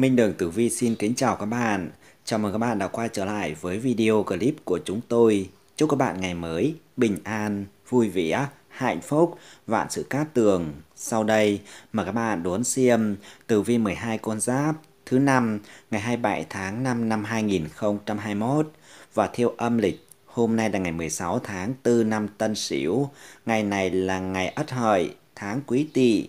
Minh Đường Tử Vi xin kính chào các bạn. Chào mừng các bạn đã quay trở lại với video clip của chúng tôi. Chúc các bạn ngày mới, bình an, vui vẻ, hạnh phúc, vạn sự cát tường. Sau đây, mời các bạn đón xem Tử Vi 12 con giáp thứ năm ngày 27 tháng 5 năm 2021 và theo âm lịch Hôm nay là ngày 16 tháng 4 năm Tân Sửu, ngày này là ngày Ất Hợi, tháng Quý Tỵ,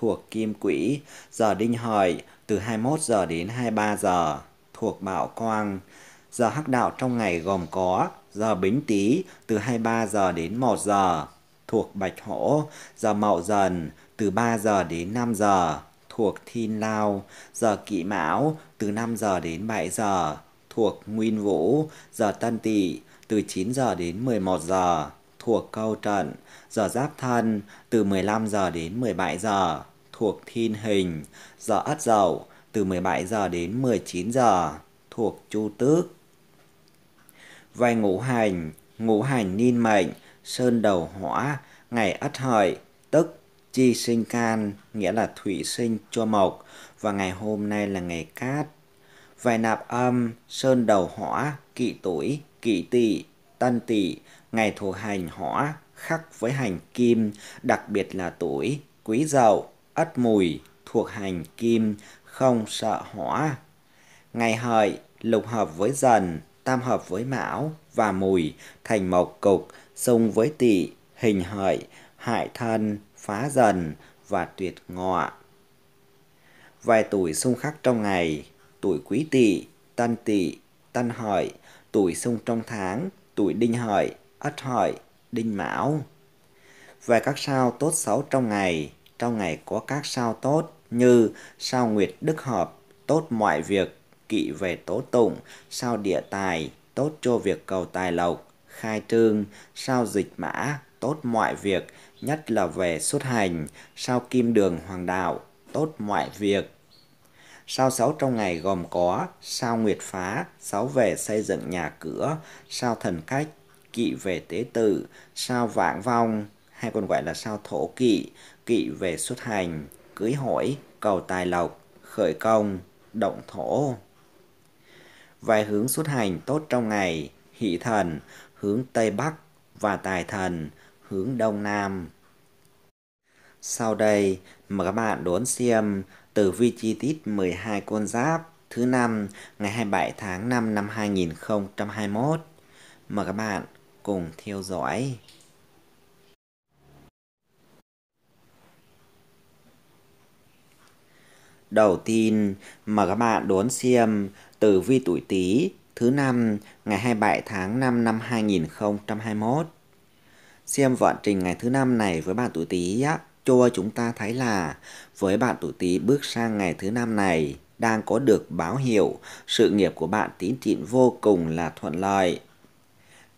thuộc kim quỹ, giờ đinh hợi từ 21 giờ đến 23 giờ thuộc Bảo Quang. Giờ hắc đạo trong ngày gồm có giờ Bính Tý từ 23 giờ đến 1 giờ thuộc Bạch Hổ, giờ Mậu Dần từ 3 giờ đến 5 giờ thuộc Thiên Lao, giờ Kỵ Mão từ 5 giờ đến 7 giờ thuộc Nguyên Vũ, giờ Tân Tỵ từ 9 giờ đến 11 giờ thuộc Câu Trận, giờ Giáp Thân từ 15 giờ đến 17 giờ thuộc thiên hình, giờ Ất Dậu từ 17 giờ đến 19 giờ thuộc Chu Tước. Về ngũ hành, ngũ hành niên mệnh, sơn đầu hỏa, ngày Ất Hợi, tức chi sinh can, nghĩa là thủy sinh cho mộc và ngày hôm nay là ngày cát. Về nạp âm, sơn đầu hỏa, kỵ tuổi, kỵ tỵ, tân tỵ, ngày thuộc hành hỏa khắc với hành kim, đặc biệt là tuổi quý dậu ất mùi, thuộc hành kim, không sợ hỏa. Ngày hợi, lục hợp với dần, tam hợp với mão và mùi, thành mộc cục, xung với tỵ, hình hợi, hại thân, phá dần và tuyệt ngọ. Vài tuổi xung khắc trong ngày, tuổi quý tỵ, tân tỵ, tân hợi, tuổi xung trong tháng, tuổi đinh hợi, ất hợi, đinh mão. Về các sao tốt xấu trong ngày, trong ngày có các sao tốt như sao nguyệt đức hợp, tốt mọi việc, kỵ về tố tụng, sao địa tài, tốt cho việc cầu tài lộc, khai trương, sao dịch mã, tốt mọi việc, nhất là về xuất hành, sao kim đường hoàng đạo, tốt mọi việc. Sao sáu trong ngày gồm có sao nguyệt phá, sáu về xây dựng nhà cửa, sao thần cách, kỵ về tế tự, sao vạn vong, hay còn gọi là sao thổ kỵ, kỵ về xuất hành, cưới hỏi, cầu tài lộc, khởi công, động thổ. Vài hướng xuất hành tốt trong ngày, hỷ thần, hướng Tây Bắc và tài thần, hướng Đông Nam. Sau đây, mời các bạn đón xem tử vi chi tiết 12 con giáp thứ năm ngày 27 tháng 5 năm 2021. Mời các bạn cùng theo dõi. đầu tiên mời các bạn đón xem tử vi tuổi Tý thứ năm ngày 27 tháng 5 năm 2021. Xem vận trình ngày thứ năm này với bạn tuổi Tý á, cho chúng ta thấy là với bạn tuổi Tý bước sang ngày thứ năm này đang có được báo hiệu sự nghiệp của bạn tiến triển vô cùng là thuận lợi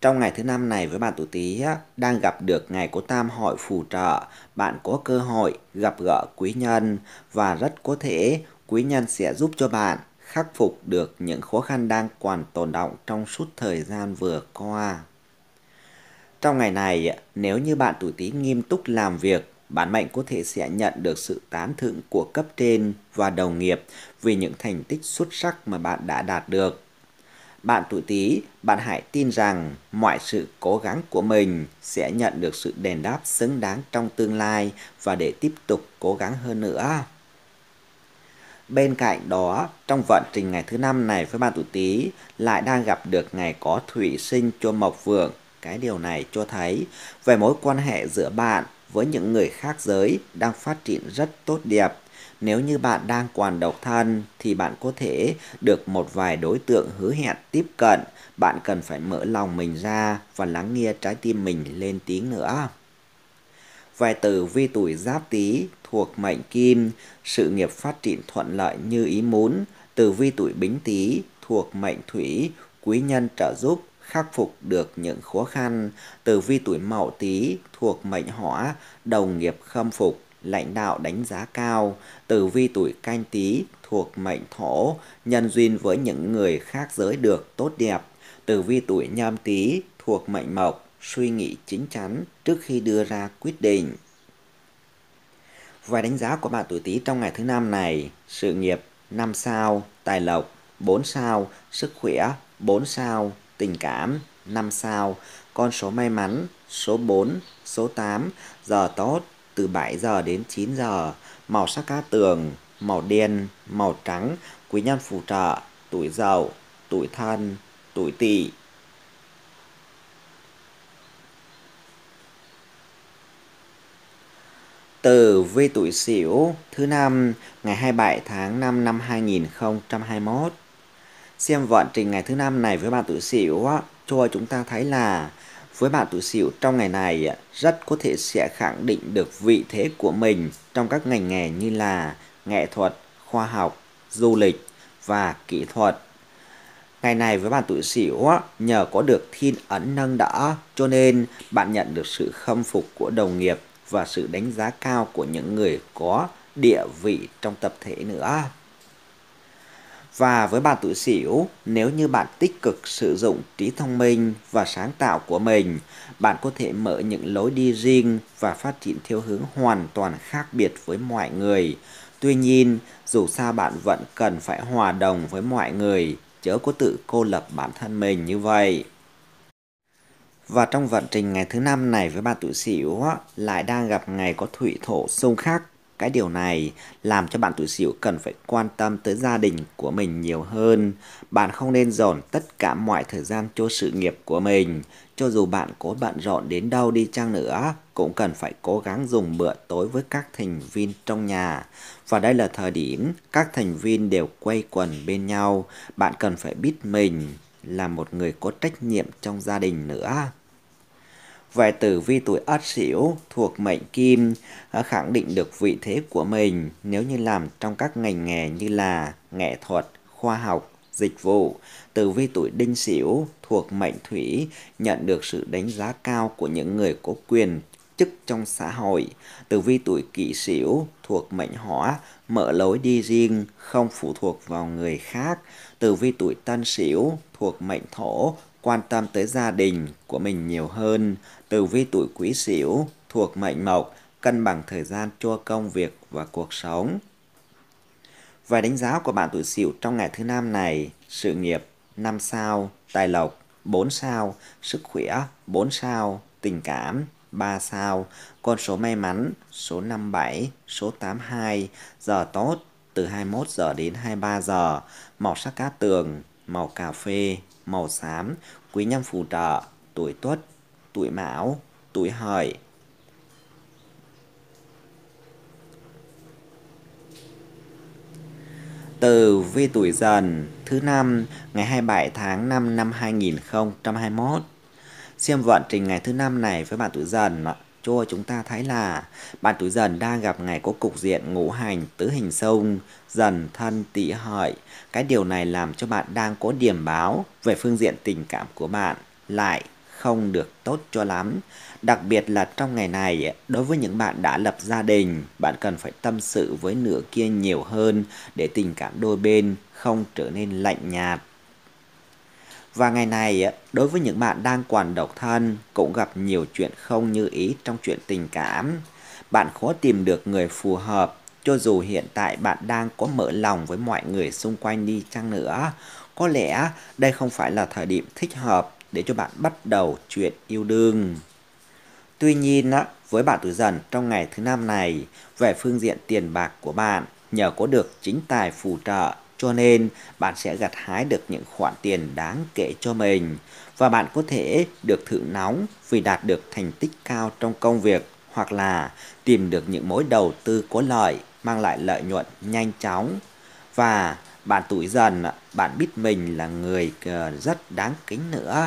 trong ngày thứ năm này với bạn tuổi Tý đang gặp được ngày có tam hội phù trợ, bạn có cơ hội gặp gỡ quý nhân và rất có thể quý nhân sẽ giúp cho bạn khắc phục được những khó khăn đang còn tồn động trong suốt thời gian vừa qua. Trong ngày này, nếu như bạn tuổi Tý nghiêm túc làm việc bản mệnh có thể sẽ nhận được sự tán thưởng của cấp trên và đồng nghiệp vì những thành tích xuất sắc mà bạn đã đạt được bạn tuổi Tý, bạn hãy tin rằng mọi sự cố gắng của mình sẽ nhận được sự đền đáp xứng đáng trong tương lai và để tiếp tục cố gắng hơn nữa. Bên cạnh đó, trong vận trình ngày thứ năm này với bạn tuổi Tý lại đang gặp được ngày có thủy sinh cho mộc vượng. Cái điều này cho thấy về mối quan hệ giữa bạn với những người khác giới đang phát triển rất tốt đẹp nếu như bạn đang còn độc thân thì bạn có thể được một vài đối tượng hứa hẹn tiếp cận. Bạn cần phải mở lòng mình ra và lắng nghe trái tim mình lên tiếng nữa. Vài tử vi tuổi giáp tý thuộc mệnh kim, sự nghiệp phát triển thuận lợi như ý muốn. Tử vi tuổi bính tý thuộc mệnh thủy, quý nhân trợ giúp khắc phục được những khó khăn. Tử vi tuổi mậu tý thuộc mệnh hỏa, đồng nghiệp khâm phục lãnh đạo đánh giá cao, tử vi tuổi canh tí thuộc mệnh thổ, nhân duyên với những người khác giới được tốt đẹp. Tử vi tuổi nhâm tí thuộc mệnh mộc, suy nghĩ chính chắn trước khi đưa ra quyết định. vài đánh giá của bạn tuổi Tý trong ngày thứ năm này, sự nghiệp 5 sao, tài lộc 4 sao, sức khỏe 4 sao, tình cảm 5 sao, con số may mắn số 4, số 8, giờ tốt từ 7 giờ đến 9 giờ, màu sắc cát tường, màu đen, màu trắng, quý nhân phù trợ, tuổi dậu, tuổi thân, tuổi tỵ. Từ vi tuổi Sửu thứ năm ngày 27 tháng 5 năm 2021. Xem vận trình ngày thứ năm này với bạn tuổi Sửu á, cho chúng ta thấy là với bạn tuổi Sửu trong ngày này à, rất có thể sẽ khẳng định được vị thế của mình trong các ngành nghề như là nghệ thuật, khoa học, du lịch và kỹ thuật. Ngày này với bạn tuổi Sửu nhờ có được thiên ấn nâng đỡ cho nên bạn nhận được sự khâm phục của đồng nghiệp và sự đánh giá cao của những người có địa vị trong tập thể nữa. Và với bạn tuổi sửu nếu như bạn tích cực sử dụng trí thông minh và sáng tạo của mình, bạn có thể mở những lối đi riêng và phát triển theo hướng hoàn toàn khác biệt với mọi người. Tuy nhiên, dù sao bạn vẫn cần phải hòa đồng với mọi người, chớ có tự cô lập bản thân mình như vậy. Và trong vận trình ngày thứ năm này với bạn tuổi sửu lại đang gặp ngày có thủy thổ xung khắc cái điều này làm cho bạn tuổi Sửu cần phải quan tâm tới gia đình của mình nhiều hơn. Bạn không nên dồn tất cả mọi thời gian cho sự nghiệp của mình, cho dù bạn có bận rộn đến đâu đi chăng nữa, cũng cần phải cố gắng dùng bữa tối với các thành viên trong nhà. Và đây là thời điểm các thành viên đều quay quần bên nhau, bạn cần phải biết mình là một người có trách nhiệm trong gia đình nữa về tử vi tuổi Ất Sửu thuộc mệnh Kim à, khẳng định được vị thế của mình nếu như làm trong các ngành nghề như là nghệ thuật, khoa học, dịch vụ. Tử vi tuổi Đinh Sửu thuộc mệnh Thủy nhận được sự đánh giá cao của những người có quyền chức trong xã hội. Tử vi tuổi Kỷ Sửu thuộc mệnh Hỏa mở lối đi riêng, không phụ thuộc vào người khác. Tử vi tuổi Tân Sửu thuộc mệnh Thổ quan tâm tới gia đình của mình nhiều hơn. từ vi tuổi quý sửu thuộc mệnh mộc, cân bằng thời gian cho công việc và cuộc sống. Và đánh giá của bạn tuổi sửu trong ngày thứ năm này, sự nghiệp 5 sao, tài lộc 4 sao, sức khỏe 4 sao, tình cảm 3 sao, con số may mắn số 57, số 82, giờ tốt từ 21 giờ đến 23 giờ, màu sắc cát tường, màu cà phê, màu xám, quý nhân phù trợ, tuổi tuất, tuổi mão, tuổi hợi. Từ vi tuổi dần thứ năm ngày 27 tháng 5 năm 2021. Xem vận trình ngày thứ năm này với bạn tuổi dần ạ cho chúng ta thấy là bạn tuổi dần đang gặp ngày có cục diện ngũ hành tứ hình sông dần thân tỵ hợi cái điều này làm cho bạn đang có điểm báo về phương diện tình cảm của bạn lại không được tốt cho lắm đặc biệt là trong ngày này đối với những bạn đã lập gia đình bạn cần phải tâm sự với nửa kia nhiều hơn để tình cảm đôi bên không trở nên lạnh nhạt và ngày này, đối với những bạn đang còn độc thân cũng gặp nhiều chuyện không như ý trong chuyện tình cảm. Bạn khó tìm được người phù hợp, cho dù hiện tại bạn đang có mở lòng với mọi người xung quanh đi chăng nữa. Có lẽ đây không phải là thời điểm thích hợp để cho bạn bắt đầu chuyện yêu đương. Tuy nhiên, với bạn tuổi dần trong ngày thứ năm này, về phương diện tiền bạc của bạn, nhờ có được chính tài phù trợ cho nên bạn sẽ gặt hái được những khoản tiền đáng kể cho mình và bạn có thể được thưởng nóng vì đạt được thành tích cao trong công việc hoặc là tìm được những mối đầu tư có lợi mang lại lợi nhuận nhanh chóng và bạn tuổi dần bạn biết mình là người ờ, rất đáng kính nữa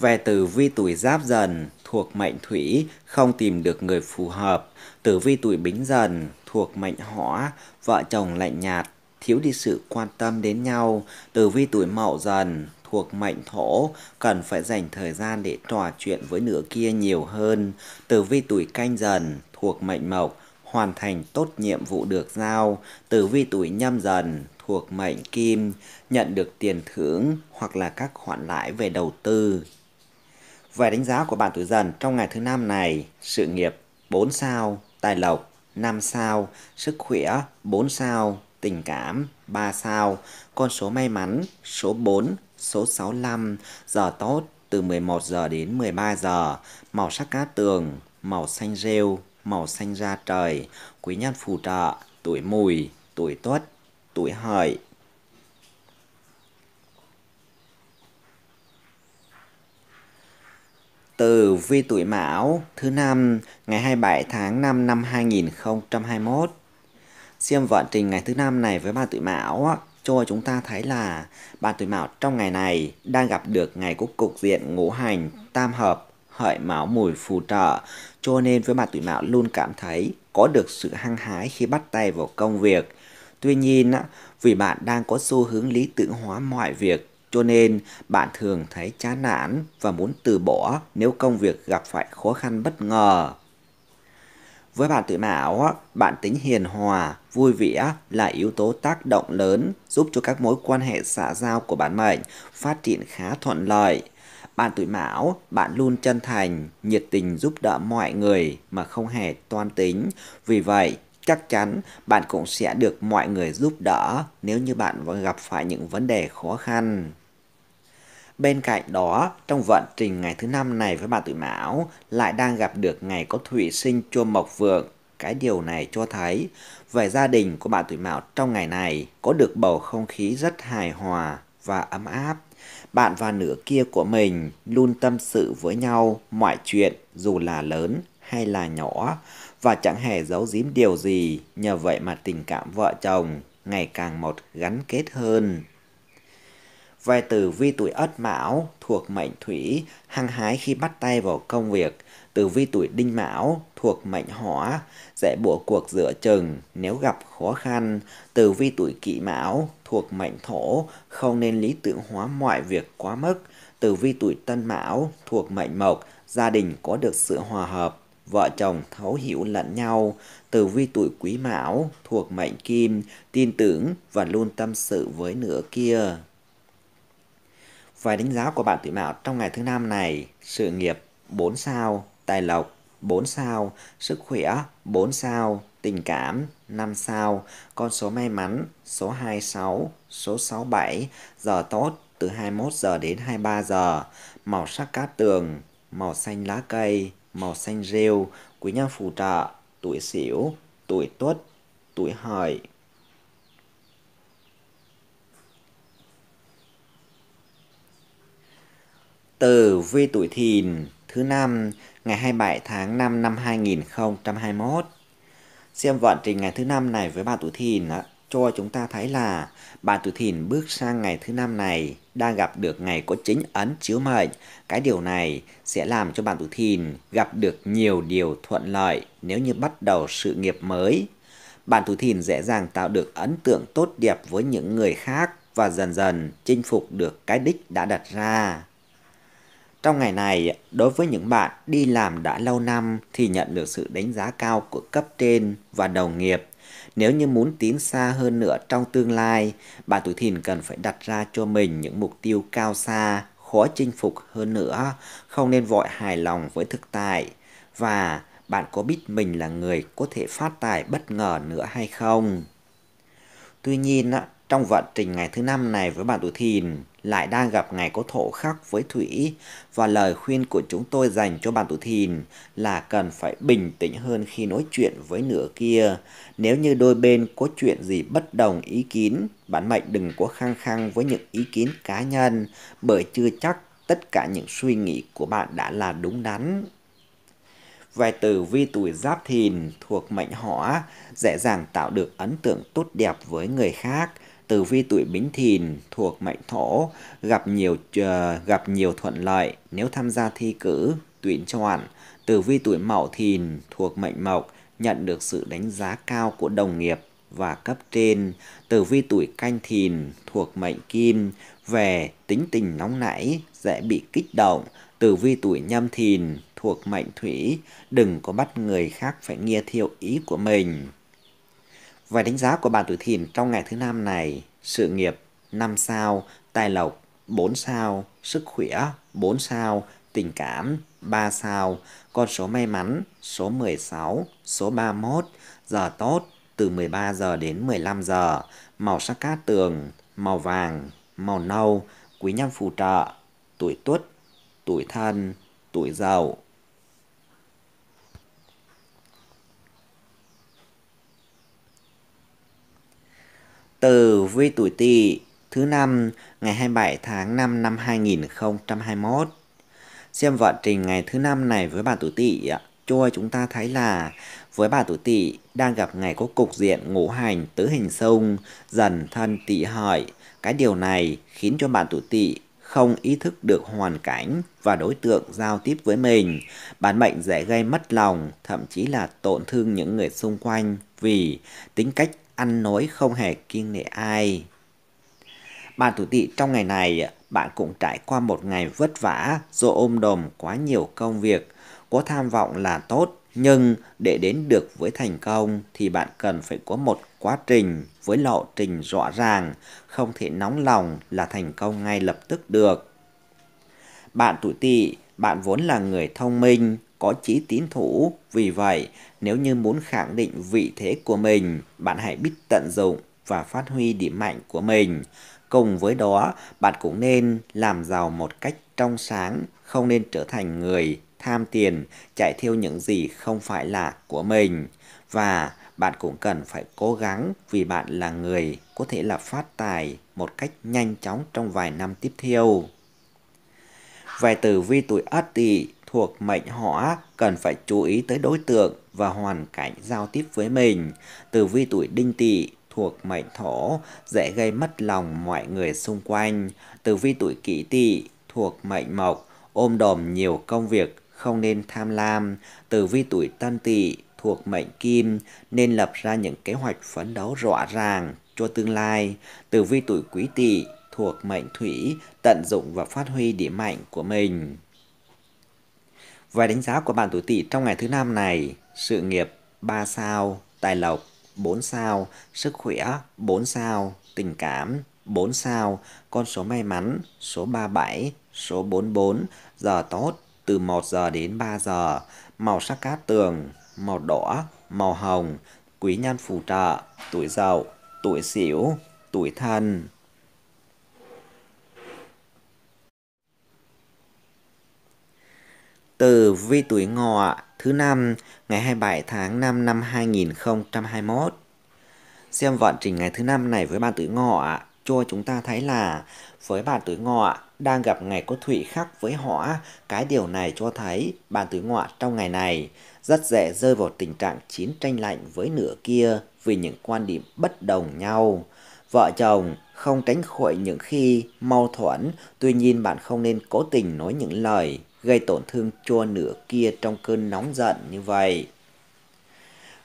về tử vi tuổi giáp dần thuộc mệnh thủy không tìm được người phù hợp tử vi tuổi bính dần thuộc mệnh hỏa vợ chồng lạnh nhạt thiếu đi sự quan tâm đến nhau, tử vi tuổi mậu dần thuộc mệnh thổ cần phải dành thời gian để trò chuyện với nửa kia nhiều hơn. Tử vi tuổi canh dần thuộc mệnh mộc hoàn thành tốt nhiệm vụ được giao. Tử vi tuổi nhâm dần thuộc mệnh kim nhận được tiền thưởng hoặc là các khoản lãi về đầu tư. Về đánh giá của bạn tuổi dần trong ngày thứ năm này, sự nghiệp 4 sao, tài lộc 5 sao, sức khỏe 4 sao, tình cảm 3 sao, con số may mắn số 4, số 65, giờ tốt từ 11 giờ đến 13 giờ, màu sắc cát tường, màu xanh rêu, màu xanh da trời, quý nhân phù trợ, tuổi mùi, tuổi tuất, tuổi hợi. Từ vi tuổi Mão thứ năm ngày 27 tháng 5 năm 2021 xem vận trình ngày thứ năm này với bà tuổi mão cho chúng ta thấy là bạn tuổi mão trong ngày này đang gặp được ngày của cục diện ngũ hành tam hợp hợi mão mùi phù trợ cho nên với bạn tuổi mão luôn cảm thấy có được sự hăng hái khi bắt tay vào công việc tuy nhiên vì bạn đang có xu hướng lý tưởng hóa mọi việc cho nên bạn thường thấy chán nản và muốn từ bỏ nếu công việc gặp phải khó khăn bất ngờ với bạn tuổi Mão, bạn tính hiền hòa, vui vẻ là yếu tố tác động lớn giúp cho các mối quan hệ xã giao của bạn mệnh phát triển khá thuận lợi. Bạn tuổi Mão, bạn luôn chân thành, nhiệt tình giúp đỡ mọi người mà không hề toan tính. Vì vậy, chắc chắn bạn cũng sẽ được mọi người giúp đỡ nếu như bạn gặp phải những vấn đề khó khăn. Bên cạnh đó, trong vận trình ngày thứ năm này với bạn tuổi Mão lại đang gặp được ngày có thủy sinh chua mộc vượng. Cái điều này cho thấy về gia đình của bạn tuổi Mão trong ngày này có được bầu không khí rất hài hòa và ấm áp. Bạn và nửa kia của mình luôn tâm sự với nhau mọi chuyện dù là lớn hay là nhỏ và chẳng hề giấu giếm điều gì, nhờ vậy mà tình cảm vợ chồng ngày càng một gắn kết hơn. Vài từ vi tuổi ất mão thuộc mệnh thủy, hăng hái khi bắt tay vào công việc. Tử vi tuổi đinh mão thuộc mệnh hỏa, dễ bộ cuộc dựa chừng nếu gặp khó khăn. Tử vi tuổi kỵ mão thuộc mệnh thổ, không nên lý tưởng hóa mọi việc quá mức. Tử vi tuổi tân mão thuộc mệnh mộc, gia đình có được sự hòa hợp, vợ chồng thấu hiểu lẫn nhau. Tử vi tuổi quý mão thuộc mệnh kim, tin tưởng và luôn tâm sự với nửa kia. Vài đánh giá của bạn tuổi mão trong ngày thứ năm này, sự nghiệp 4 sao, tài lộc 4 sao, sức khỏe 4 sao, tình cảm 5 sao, con số may mắn số 26, số 67, giờ tốt từ 21 giờ đến 23 giờ, màu sắc cát tường, màu xanh lá cây, màu xanh rêu, quý nhân phù trợ, tuổi sửu, tuổi tuất, tuổi hợi. Tử vi tuổi thìn thứ năm ngày 27 tháng 5 năm 2021. Xem vận trình ngày thứ năm này với bạn tuổi thìn đó, cho chúng ta thấy là bạn tuổi thìn bước sang ngày thứ năm này đang gặp được ngày có chính ấn chiếu mệnh. Cái điều này sẽ làm cho bạn tuổi thìn gặp được nhiều điều thuận lợi nếu như bắt đầu sự nghiệp mới. Bạn tuổi thìn dễ dàng tạo được ấn tượng tốt đẹp với những người khác và dần dần chinh phục được cái đích đã đặt ra trong ngày này, đối với những bạn đi làm đã lâu năm thì nhận được sự đánh giá cao của cấp trên và đồng nghiệp. Nếu như muốn tiến xa hơn nữa trong tương lai, bạn tuổi thìn cần phải đặt ra cho mình những mục tiêu cao xa, khó chinh phục hơn nữa, không nên vội hài lòng với thực tại. Và bạn có biết mình là người có thể phát tài bất ngờ nữa hay không? Tuy nhiên, trong vận trình ngày thứ năm này với bạn tuổi thìn, lại đang gặp ngày có thổ khắc với thủy và lời khuyên của chúng tôi dành cho bạn tuổi thìn là cần phải bình tĩnh hơn khi nói chuyện với nửa kia. Nếu như đôi bên có chuyện gì bất đồng ý kiến, bạn mệnh đừng có khăng khăng với những ý kiến cá nhân bởi chưa chắc tất cả những suy nghĩ của bạn đã là đúng đắn. Về từ vi tuổi giáp thìn thuộc mệnh hỏa, dễ dàng tạo được ấn tượng tốt đẹp với người khác – tử vi tuổi Bính Thìn thuộc mệnh Thổ gặp nhiều uh, gặp nhiều thuận lợi nếu tham gia thi cử tuyển chọn. Tử vi tuổi Mậu Thìn thuộc mệnh Mộc nhận được sự đánh giá cao của đồng nghiệp và cấp trên. Tử vi tuổi Canh Thìn thuộc mệnh Kim về tính tình nóng nảy, dễ bị kích động. Tử vi tuổi Nhâm Thìn thuộc mệnh Thủy, đừng có bắt người khác phải nghe theo ý của mình. Vài đánh giá của bà tuổi thìn trong ngày thứ năm này, sự nghiệp 5 sao, tài lộc 4 sao, sức khỏe 4 sao, tình cảm 3 sao, con số may mắn số 16, số 31, giờ tốt từ 13 giờ đến 15 giờ, màu sắc cát tường, màu vàng, màu nâu, quý nhân phù trợ, tuổi tuất, tuổi thân, tuổi dậu. từ vi tuổi Tỵ thứ năm ngày 27 tháng 5 năm 2021. Xem vận trình ngày thứ năm này với bà tuổi Tỵ ạ. Cho chúng ta thấy là với bà tuổi Tỵ đang gặp ngày có cục diện ngũ hành tứ hình xung dần thân Tỵ hợi. Cái điều này khiến cho bạn tuổi Tỵ không ý thức được hoàn cảnh và đối tượng giao tiếp với mình, bản mệnh dễ gây mất lòng, thậm chí là tổn thương những người xung quanh vì tính cách ăn nói không hề kiêng nể ai. Bạn thủ tị trong ngày này, bạn cũng trải qua một ngày vất vả do ôm đồm quá nhiều công việc. Có tham vọng là tốt, nhưng để đến được với thành công thì bạn cần phải có một quá trình với lộ trình rõ ràng, không thể nóng lòng là thành công ngay lập tức được. Bạn tuổi tỵ, bạn vốn là người thông minh, có chí tín thủ. Vì vậy, nếu như muốn khẳng định vị thế của mình, bạn hãy biết tận dụng và phát huy điểm mạnh của mình. Cùng với đó, bạn cũng nên làm giàu một cách trong sáng, không nên trở thành người tham tiền, chạy theo những gì không phải là của mình. Và bạn cũng cần phải cố gắng vì bạn là người có thể là phát tài một cách nhanh chóng trong vài năm tiếp theo. vài từ vi tuổi Ất Tỵ thuộc mệnh hỏa cần phải chú ý tới đối tượng và hoàn cảnh giao tiếp với mình. Tử vi tuổi đinh tỵ thuộc mệnh thổ dễ gây mất lòng mọi người xung quanh. Tử vi tuổi kỷ tỵ thuộc mệnh mộc ôm đồm nhiều công việc không nên tham lam. Tử vi tuổi tân tỵ thuộc mệnh kim nên lập ra những kế hoạch phấn đấu rõ ràng cho tương lai. Tử vi tuổi quý tỵ thuộc mệnh thủy tận dụng và phát huy điểm mạnh của mình. Về đánh giá của bạn tuổi Tỵ trong ngày thứ năm này, sự nghiệp 3 sao, tài lộc 4 sao, sức khỏe 4 sao, tình cảm 4 sao, con số may mắn số 37, số 44, giờ tốt từ 1 giờ đến 3 giờ, màu sắc cát tường, màu đỏ, màu hồng, quý nhân phù trợ, tuổi dậu, tuổi sửu, tuổi thân. Từ vi tuổi ngọ thứ năm ngày 27 tháng 5 năm 2021. Xem vận trình ngày thứ năm này với bạn tuổi ngọ cho chúng ta thấy là với bạn tuổi ngọ đang gặp ngày có thủy khắc với họ, cái điều này cho thấy bạn tuổi ngọ trong ngày này rất dễ rơi vào tình trạng chiến tranh lạnh với nửa kia vì những quan điểm bất đồng nhau. Vợ chồng không tránh khỏi những khi mâu thuẫn, tuy nhiên bạn không nên cố tình nói những lời gây tổn thương cho nửa kia trong cơn nóng giận như vậy.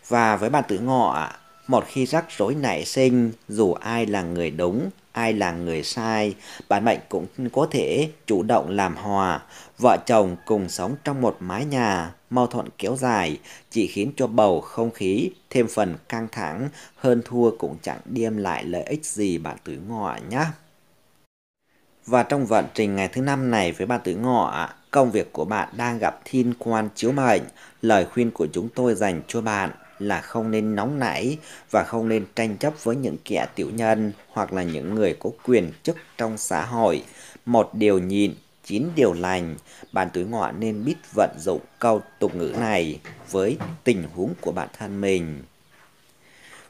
Và với bạn tử ngọ, một khi rắc rối nảy sinh, dù ai là người đúng, ai là người sai, bạn mệnh cũng có thể chủ động làm hòa. Vợ chồng cùng sống trong một mái nhà, mâu thuẫn kéo dài, chỉ khiến cho bầu không khí thêm phần căng thẳng, hơn thua cũng chẳng đem lại lợi ích gì bạn tử ngọ nhé. Và trong vận trình ngày thứ năm này với bạn tử ngọ, công việc của bạn đang gặp thiên quan chiếu mệnh. Lời khuyên của chúng tôi dành cho bạn là không nên nóng nảy và không nên tranh chấp với những kẻ tiểu nhân hoặc là những người có quyền chức trong xã hội. Một điều nhịn, chín điều lành, bạn tuổi ngọ nên biết vận dụng câu tục ngữ này với tình huống của bản thân mình.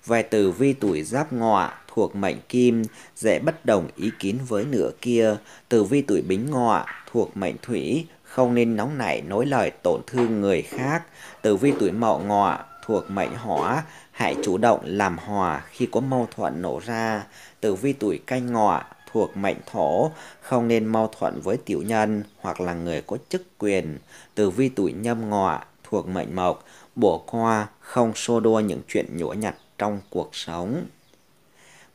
Về từ vi tuổi giáp ngọ thuộc mệnh kim dễ bất đồng ý kiến với nửa kia, tử vi tuổi bính ngọ thuộc mệnh thủy không nên nóng nảy nói lời tổn thương người khác, tử vi tuổi mậu ngọ thuộc mệnh hỏa hãy chủ động làm hòa khi có mâu thuẫn nổ ra, tử vi tuổi canh ngọ thuộc mệnh thổ, không nên mâu thuẫn với tiểu nhân hoặc là người có chức quyền. Tử vi tuổi nhâm ngọ thuộc mệnh mộc, bổ qua không xô đua những chuyện nhũa nhặt trong cuộc sống.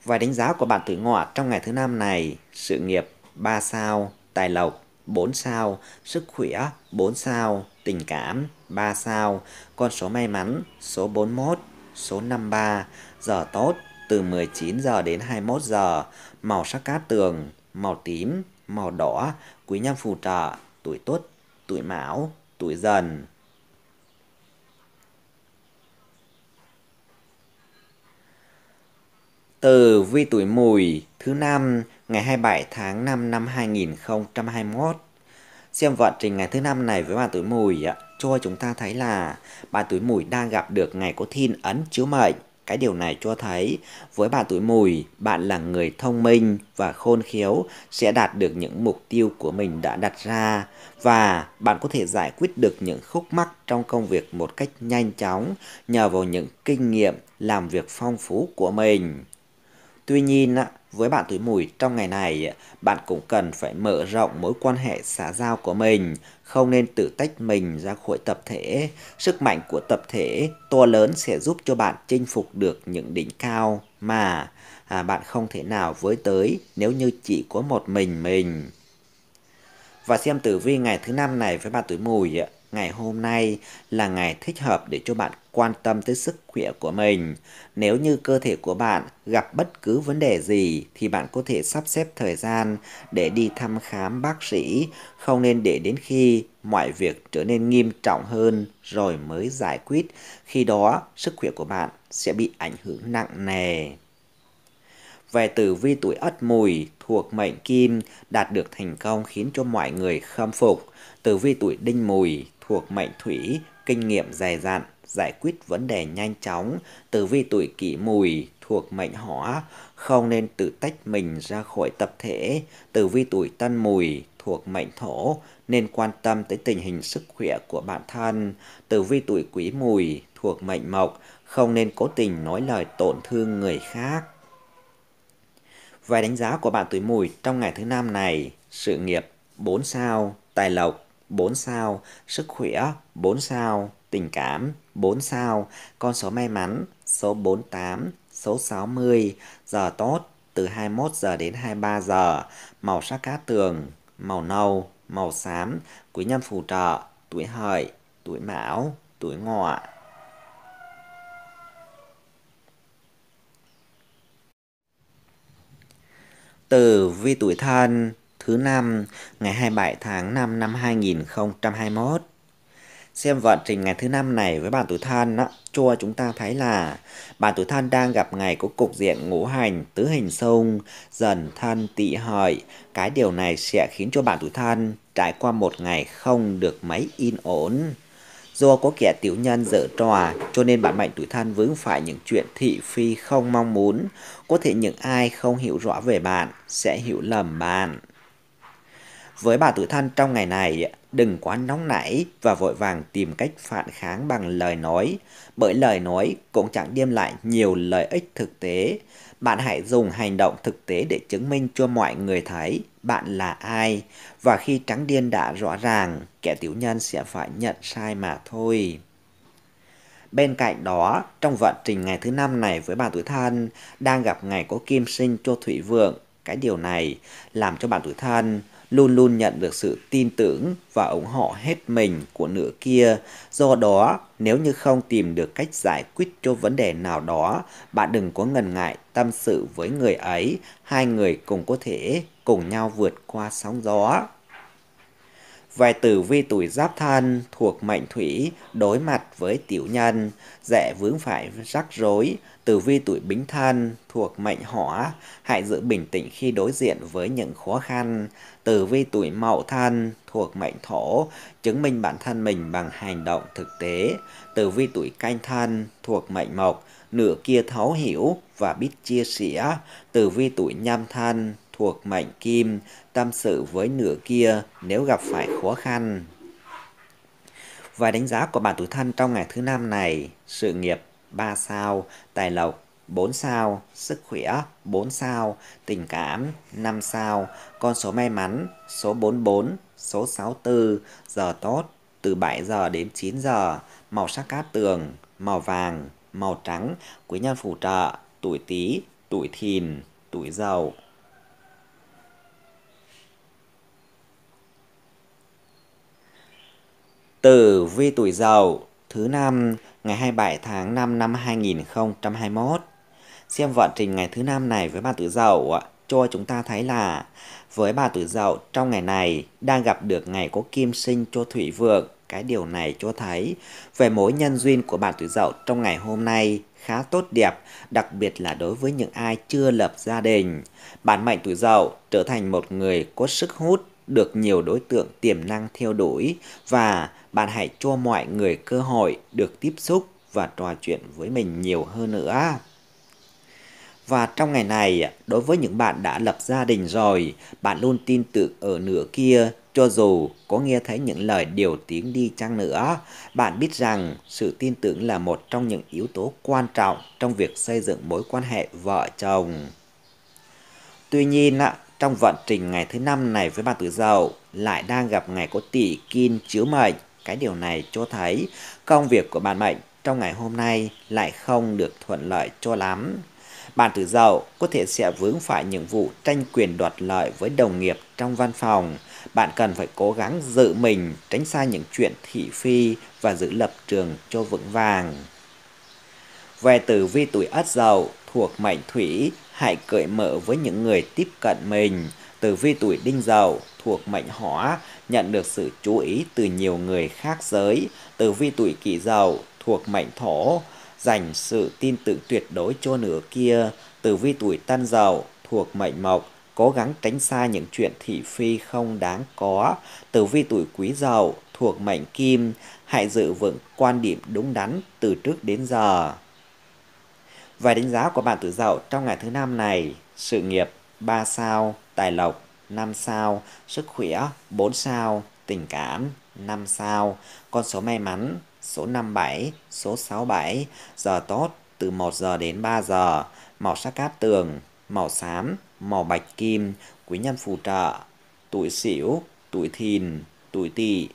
Vài đánh giá của bạn tuổi ngọ trong ngày thứ năm này, sự nghiệp 3 sao, tài lộc 4 sao, sức khỏe 4 sao, tình cảm 3 sao, con số may mắn số 41, số 53, giờ tốt từ 19 giờ đến 21 giờ, màu sắc cát tường, màu tím, màu đỏ, quý nhân phù trợ, tuổi tuất, tuổi mão, tuổi dần. Từ vi tuổi mùi thứ năm ngày 27 tháng 5 năm 2021. Xem vận trình ngày thứ năm này với bà tuổi mùi cho chúng ta thấy là bà tuổi mùi đang gặp được ngày có thiên ấn chiếu mệnh. Cái điều này cho thấy với bà tuổi mùi, bạn là người thông minh và khôn khéo sẽ đạt được những mục tiêu của mình đã đặt ra và bạn có thể giải quyết được những khúc mắc trong công việc một cách nhanh chóng nhờ vào những kinh nghiệm làm việc phong phú của mình. Tuy nhiên, với bạn tuổi mùi trong ngày này, bạn cũng cần phải mở rộng mối quan hệ xã giao của mình, không nên tự tách mình ra khỏi tập thể. Sức mạnh của tập thể to lớn sẽ giúp cho bạn chinh phục được những đỉnh cao mà à, bạn không thể nào với tới nếu như chỉ có một mình mình. Và xem tử vi ngày thứ năm này với bạn tuổi mùi, ngày hôm nay là ngày thích hợp để cho bạn quan tâm tới sức khỏe của mình. Nếu như cơ thể của bạn gặp bất cứ vấn đề gì thì bạn có thể sắp xếp thời gian để đi thăm khám bác sĩ, không nên để đến khi mọi việc trở nên nghiêm trọng hơn rồi mới giải quyết. Khi đó, sức khỏe của bạn sẽ bị ảnh hưởng nặng nề về tử vi tuổi ất mùi thuộc mệnh kim đạt được thành công khiến cho mọi người khâm phục. Tử vi tuổi đinh mùi thuộc mệnh thủy kinh nghiệm dày dặn, giải quyết vấn đề nhanh chóng, tử vi tuổi kỷ mùi thuộc mệnh hỏa, không nên tự tách mình ra khỏi tập thể, tử vi tuổi tân mùi thuộc mệnh thổ, nên quan tâm tới tình hình sức khỏe của bản thân, tử vi tuổi quý mùi thuộc mệnh mộc, không nên cố tình nói lời tổn thương người khác. Vài đánh giá của bạn tuổi mùi trong ngày thứ năm này, sự nghiệp 4 sao, tài lộc 4 sao, sức khỏe 4 sao, tình cảm 4 sao, con số may mắn số 48, số 60, giờ tốt từ 21 giờ đến 23 giờ, màu sắc cát tường, màu nâu, màu xám, quý nhân phù trợ, tuổi hợi, tuổi mão, tuổi ngọ. Từ vi tuổi thân thứ năm ngày 27 tháng 5 năm 2021. Xem vận trình ngày thứ năm này với bản tuổi thân á, cho chúng ta thấy là bản tuổi thân đang gặp ngày có cục diện ngũ hành tứ hình xung dần thân tỵ hợi. Cái điều này sẽ khiến cho bản tuổi thân trải qua một ngày không được mấy yên ổn. Do có kẻ tiểu nhân dở trò cho nên bản mệnh tuổi thân vướng phải những chuyện thị phi không mong muốn. Có thể những ai không hiểu rõ về bạn sẽ hiểu lầm bạn. Với bà tự thân trong ngày này, đừng quá nóng nảy và vội vàng tìm cách phản kháng bằng lời nói, bởi lời nói cũng chẳng đem lại nhiều lợi ích thực tế. Bạn hãy dùng hành động thực tế để chứng minh cho mọi người thấy bạn là ai, và khi trắng điên đã rõ ràng, kẻ tiểu nhân sẽ phải nhận sai mà thôi. Bên cạnh đó, trong vận trình ngày thứ năm này với bà tuổi thân, đang gặp ngày có kim sinh cho thủy vượng, cái điều này làm cho bà tuổi thân luôn luôn nhận được sự tin tưởng và ủng hộ hết mình của nửa kia. Do đó, nếu như không tìm được cách giải quyết cho vấn đề nào đó, bạn đừng có ngần ngại tâm sự với người ấy, hai người cùng có thể cùng nhau vượt qua sóng gió. Vài tử vi tuổi giáp thân thuộc mệnh thủy đối mặt với tiểu nhân, dễ vướng phải rắc rối. Tử vi tuổi bính thân thuộc mệnh hỏa, hãy giữ bình tĩnh khi đối diện với những khó khăn. Tử vi tuổi mậu thân thuộc mệnh thổ, chứng minh bản thân mình bằng hành động thực tế. Tử vi tuổi canh thân thuộc mệnh mộc, nửa kia thấu hiểu và biết chia sẻ. Tử vi tuổi nhâm thân thuộc mệnh kim, tâm sự với nửa kia nếu gặp phải khó khăn. Và đánh giá của bạn tuổi thân trong ngày thứ năm này, sự nghiệp 3 sao, tài lộc 4 sao, sức khỏe 4 sao, tình cảm 5 sao, con số may mắn số 44, số 64, giờ tốt từ 7 giờ đến 9 giờ, màu sắc cát tường, màu vàng, màu trắng, quý nhân phù trợ, tuổi Tý, tuổi Thìn, tuổi Dậu. Tử vi tuổi dậu thứ năm ngày 27 tháng 5 năm 2021. Xem vận trình ngày thứ năm này với bà tuổi dậu cho chúng ta thấy là với bà tuổi dậu trong ngày này đang gặp được ngày có kim sinh cho thủy vượng. Cái điều này cho thấy về mối nhân duyên của bà tuổi dậu trong ngày hôm nay khá tốt đẹp, đặc biệt là đối với những ai chưa lập gia đình. Bản mệnh tuổi dậu trở thành một người có sức hút được nhiều đối tượng tiềm năng theo đuổi và bạn hãy cho mọi người cơ hội được tiếp xúc và trò chuyện với mình nhiều hơn nữa. Và trong ngày này, đối với những bạn đã lập gia đình rồi, bạn luôn tin tưởng ở nửa kia, cho dù có nghe thấy những lời điều tiếng đi chăng nữa, bạn biết rằng sự tin tưởng là một trong những yếu tố quan trọng trong việc xây dựng mối quan hệ vợ chồng. Tuy nhiên, trong vận trình ngày thứ năm này với bà tuổi dậu lại đang gặp ngày có tỷ kim chiếu mệnh cái điều này cho thấy công việc của bạn mệnh trong ngày hôm nay lại không được thuận lợi cho lắm. Bạn tử dậu có thể sẽ vướng phải những vụ tranh quyền đoạt lợi với đồng nghiệp trong văn phòng. Bạn cần phải cố gắng giữ mình, tránh xa những chuyện thị phi và giữ lập trường cho vững vàng. Về tử vi tuổi ất dậu thuộc mệnh thủy, hãy cởi mở với những người tiếp cận mình. Tử vi tuổi đinh dậu thuộc mệnh hỏa, nhận được sự chú ý từ nhiều người khác giới, từ vi tuổi kỷ dậu thuộc mệnh thổ, dành sự tin tưởng tuyệt đối cho nửa kia, từ vi tuổi tân dậu thuộc mệnh mộc, cố gắng tránh xa những chuyện thị phi không đáng có, từ vi tuổi quý dậu thuộc mệnh kim, hãy giữ vững quan điểm đúng đắn từ trước đến giờ. Vài đánh giá của bạn tử dậu trong ngày thứ năm này, sự nghiệp 3 sao, tài lộc 5 sao, sức khỏe 4 sao, tình cảm 5 sao, con số may mắn số 57, số 67, giờ tốt từ 1 giờ đến 3 giờ, màu sắc cát tường, màu xám, màu bạch kim, quý nhân phù trợ, tuổi xỉu, tuổi thìn, tuổi tỵ.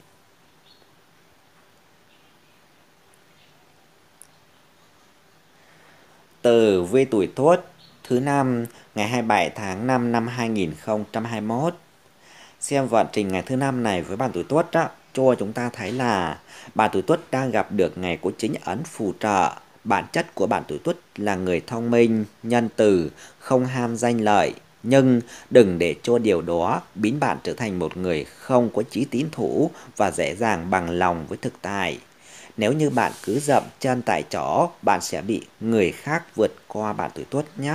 Từ vi tuổi tuất Thứ năm, ngày 27 tháng 5 năm 2021. Xem vận trình ngày thứ năm này với bàn tuổi Tuất đó, cho chúng ta thấy là bạn tuổi Tuất đang gặp được ngày của chính ấn phù trợ. Bản chất của bạn tuổi Tuất là người thông minh, nhân từ, không ham danh lợi, nhưng đừng để cho điều đó biến bạn trở thành một người không có chí tín thủ và dễ dàng bằng lòng với thực tài nếu như bạn cứ dậm chân tại chỗ, bạn sẽ bị người khác vượt qua bạn tuổi tuất nhé.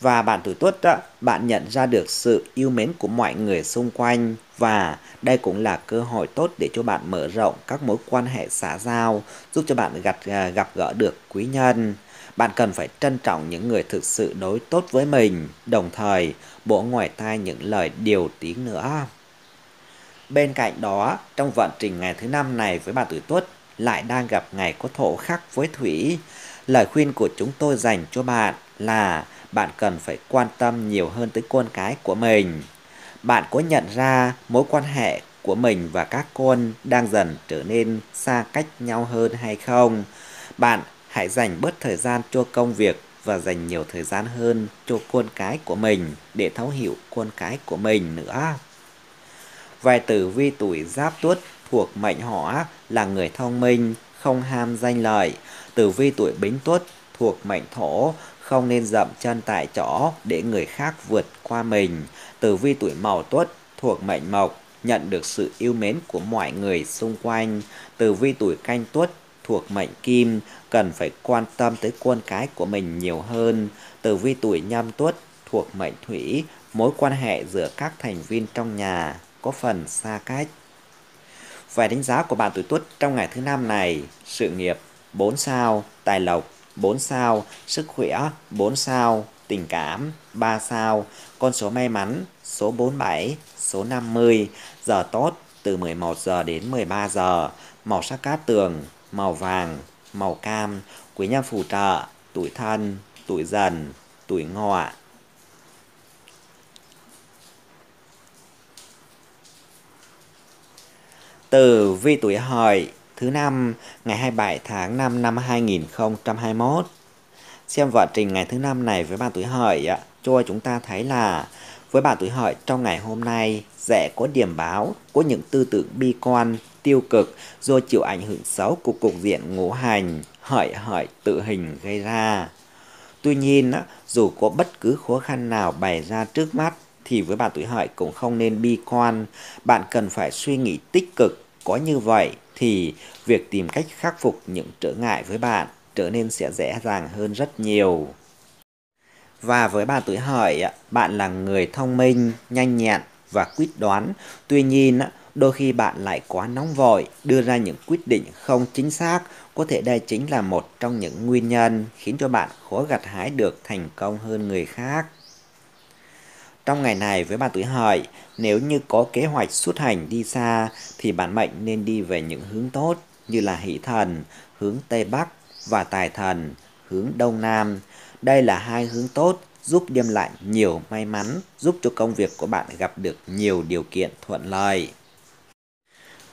Và bạn tuổi tuất, bạn nhận ra được sự yêu mến của mọi người xung quanh và đây cũng là cơ hội tốt để cho bạn mở rộng các mối quan hệ xã giao, giúp cho bạn gặp, à, gặp gỡ được quý nhân. Bạn cần phải trân trọng những người thực sự đối tốt với mình, đồng thời bổ ngoài tai những lời điều tiếng nữa. Bên cạnh đó, trong vận trình ngày thứ năm này với bà tuổi tuất lại đang gặp ngày có thổ khắc với thủy. Lời khuyên của chúng tôi dành cho bạn là bạn cần phải quan tâm nhiều hơn tới con cái của mình. Bạn có nhận ra mối quan hệ của mình và các con đang dần trở nên xa cách nhau hơn hay không? Bạn hãy dành bớt thời gian cho công việc và dành nhiều thời gian hơn cho con cái của mình để thấu hiểu con cái của mình nữa. Vài tử vi tuổi giáp tuất thuộc mệnh hỏa là người thông minh, không ham danh lợi. Tử vi tuổi bính tuất thuộc mệnh thổ, không nên dậm chân tại chỗ để người khác vượt qua mình. Tử vi tuổi mậu tuất thuộc mệnh mộc, nhận được sự yêu mến của mọi người xung quanh. Tử vi tuổi canh tuất thuộc mệnh kim, cần phải quan tâm tới con cái của mình nhiều hơn. Tử vi tuổi nhâm tuất thuộc mệnh thủy, mối quan hệ giữa các thành viên trong nhà có phần xa cách. Vài đánh giá của bạn tuổi Tuất trong ngày thứ năm này, sự nghiệp 4 sao, tài lộc 4 sao, sức khỏe 4 sao, tình cảm 3 sao, con số may mắn số 47, số 50, giờ tốt từ 11 giờ đến 13 giờ, màu sắc cát tường màu vàng, màu cam, quý nhân phù trợ, tuổi thân, tuổi dần, tuổi ngọ, từ vi tuổi hợi thứ năm ngày 27 tháng 5 năm 2021. Xem vận trình ngày thứ năm này với bạn tuổi hợi cho chúng ta thấy là với bạn tuổi hợi trong ngày hôm nay sẽ có điểm báo có những tư tưởng bi quan tiêu cực do chịu ảnh hưởng xấu của cục diện ngũ hành hợi hợi tự hình gây ra. Tuy nhiên, dù có bất cứ khó khăn nào bày ra trước mắt thì với bạn tuổi hợi cũng không nên bi quan. Bạn cần phải suy nghĩ tích cực, có như vậy thì việc tìm cách khắc phục những trở ngại với bạn trở nên sẽ dễ dàng hơn rất nhiều. Và với bạn tuổi hợi, bạn là người thông minh, nhanh nhẹn và quyết đoán. Tuy nhiên, đôi khi bạn lại quá nóng vội, đưa ra những quyết định không chính xác. Có thể đây chính là một trong những nguyên nhân khiến cho bạn khó gặt hái được thành công hơn người khác. Trong ngày này với bạn tuổi hợi, nếu như có kế hoạch xuất hành đi xa thì bạn mệnh nên đi về những hướng tốt như là hỷ thần, hướng Tây Bắc và tài thần, hướng Đông Nam. Đây là hai hướng tốt giúp đem lại nhiều may mắn, giúp cho công việc của bạn gặp được nhiều điều kiện thuận lợi.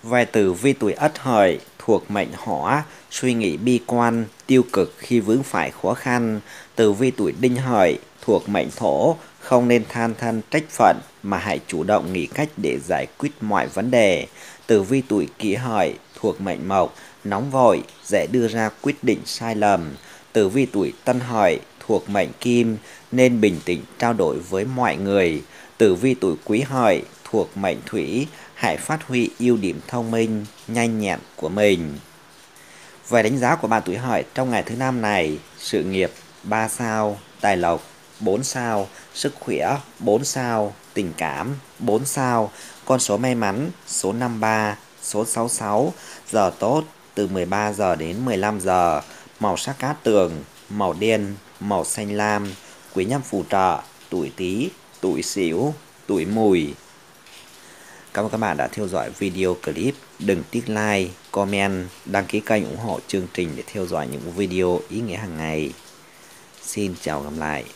Về tử vi tuổi ất hợi thuộc mệnh hỏa, suy nghĩ bi quan, tiêu cực khi vướng phải khó khăn. Tử vi tuổi đinh hợi thuộc mệnh thổ, không nên than thân trách phận mà hãy chủ động nghĩ cách để giải quyết mọi vấn đề. Tử vi tuổi kỷ hợi thuộc mệnh mộc, nóng vội, dễ đưa ra quyết định sai lầm. Tử vi tuổi tân hợi thuộc mệnh kim nên bình tĩnh trao đổi với mọi người. Tử vi tuổi quý hợi thuộc mệnh thủy, hãy phát huy ưu điểm thông minh, nhanh nhẹn của mình. Về đánh giá của bạn tuổi hợi trong ngày thứ năm này, sự nghiệp 3 sao, tài lộc 4 sao, sức khỏe 4 sao, tình cảm 4 sao, con số may mắn số 53, số 66, giờ tốt từ 13 giờ đến 15 giờ, màu sắc cát tường, màu đen, màu xanh lam, quý nhân phù trợ, tuổi Tý, tuổi Sửu, tuổi Mùi. Cảm ơn các bạn đã theo dõi video clip. Đừng tiếc like, comment, đăng ký kênh ủng hộ chương trình để theo dõi những video ý nghĩa hàng ngày. Xin chào gặp lại.